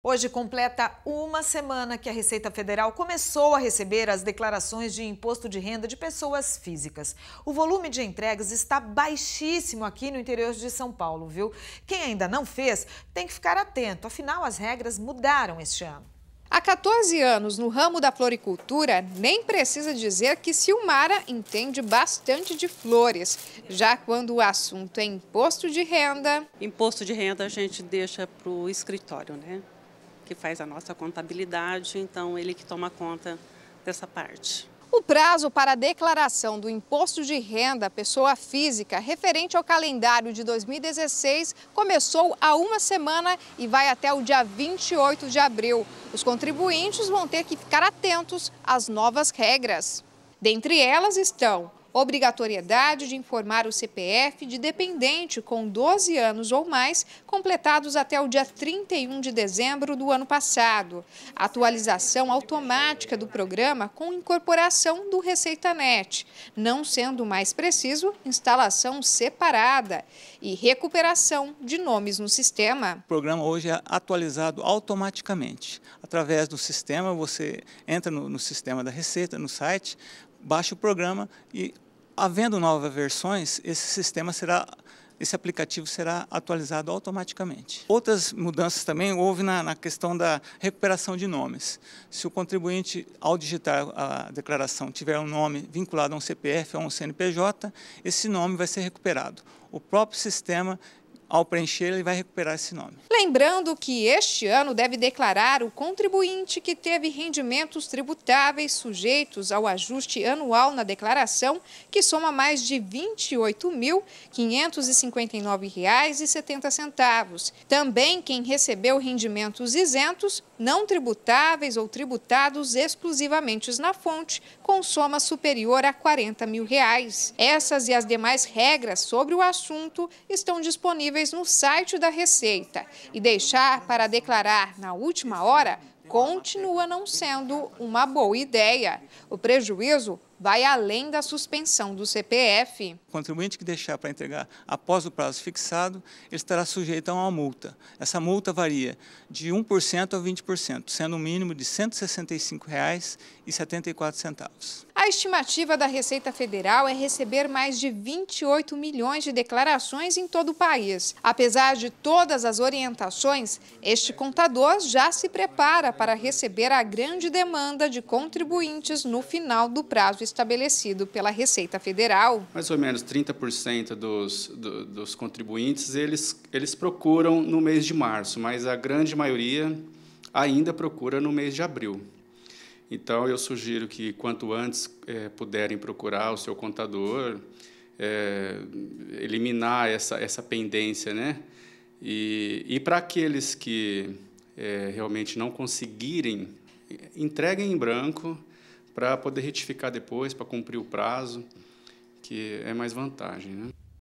Hoje completa uma semana que a Receita Federal começou a receber as declarações de imposto de renda de pessoas físicas. O volume de entregas está baixíssimo aqui no interior de São Paulo, viu? Quem ainda não fez tem que ficar atento, afinal as regras mudaram este ano. Há 14 anos no ramo da floricultura, nem precisa dizer que Silmara entende bastante de flores, já quando o assunto é imposto de renda. Imposto de renda a gente deixa para o escritório, né? que faz a nossa contabilidade, então ele que toma conta dessa parte. O prazo para a declaração do imposto de renda pessoa física referente ao calendário de 2016 começou há uma semana e vai até o dia 28 de abril. Os contribuintes vão ter que ficar atentos às novas regras. Dentre elas estão obrigatoriedade de informar o CPF de dependente com 12 anos ou mais, completados até o dia 31 de dezembro do ano passado, atualização automática do programa com incorporação do ReceitaNet, não sendo mais preciso instalação separada e recuperação de nomes no sistema. O programa hoje é atualizado automaticamente. Através do sistema, você entra no, no sistema da Receita, no site, baixa o programa e, havendo novas versões, esse sistema será esse aplicativo será atualizado automaticamente. Outras mudanças também houve na, na, questão da recuperação de nomes. Se o contribuinte, ao digitar a declaração, tiver um nome vinculado a um CPF ou a um CNPJ, esse nome vai ser recuperado. O próprio sistema ao preencher, ele vai recuperar esse nome. Lembrando que este ano deve declarar o contribuinte que teve rendimentos tributáveis sujeitos ao ajuste anual na declaração, que soma mais de R$ 28.559,70. Também quem recebeu rendimentos isentos, não tributáveis ou tributados exclusivamente na fonte, com soma superior a R$ 40 mil. Reais. Essas e as demais regras sobre o assunto estão disponíveis disponíveis no site da Receita e deixar para declarar na última hora continua não sendo uma boa ideia. O prejuízo vai além da suspensão do CPF. O contribuinte que deixar para entregar após o prazo fixado, ele estará sujeito a uma multa. Essa multa varia de 1% a 20%, sendo um mínimo de R$ 165,74. A estimativa da Receita Federal é receber mais de 28 milhões de declarações em todo o país. Apesar de todas as orientações, este contador já se prepara para receber a grande demanda de contribuintes no final do prazo estabelecido pela Receita Federal. Mais ou menos 30% dos, do, dos contribuintes eles, eles procuram no mês de março, mas a grande maioria ainda procura no mês de abril. Então, eu sugiro que, quanto antes é, puderem procurar o seu contador, é, eliminar essa, essa pendência. Né? E, e para aqueles que é, realmente não conseguirem, entreguem em branco para poder retificar depois, para cumprir o prazo, que é mais vantagem. Né?